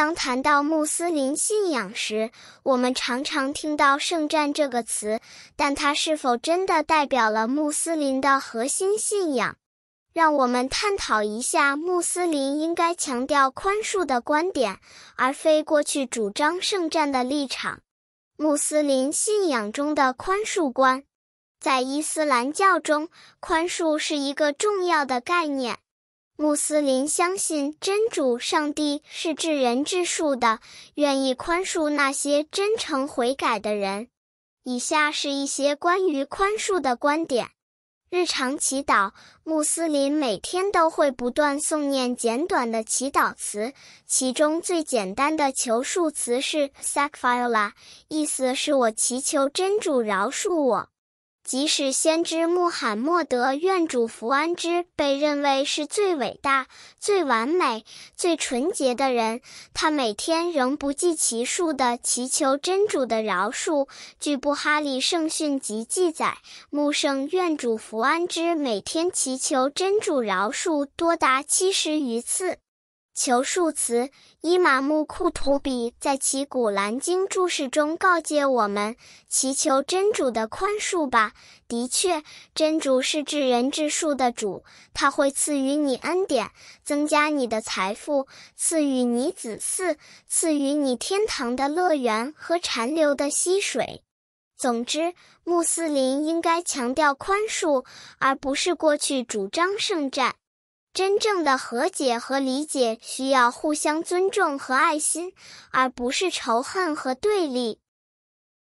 当谈到穆斯林信仰时，我们常常听到“圣战”这个词，但它是否真的代表了穆斯林的核心信仰？让我们探讨一下穆斯林应该强调宽恕的观点，而非过去主张圣战的立场。穆斯林信仰中的宽恕观，在伊斯兰教中，宽恕是一个重要的概念。穆斯林相信真主上帝是至仁至恕的，愿意宽恕那些真诚悔改的人。以下是一些关于宽恕的观点：日常祈祷，穆斯林每天都会不断诵念简短的祈祷词，其中最简单的求恕词是 “sakfila”，意思是我祈求真主饶恕我。即使先知穆罕默德愿主福安之被认为是最伟大、最完美、最纯洁的人，他每天仍不计其数的祈求真主的饶恕。据《布哈里圣训集》记载，穆圣愿主福安之每天祈求真主饶恕多达七十余次。求数词伊玛目库图比在其《古兰经》注释中告诫我们：“祈求真主的宽恕吧。的确，真主是治人治树的主，他会赐予你恩典，增加你的财富，赐予你子嗣，赐予你天堂的乐园和残留的溪水。总之，穆斯林应该强调宽恕，而不是过去主张圣战。”真正的和解和理解需要互相尊重和爱心，而不是仇恨和对立。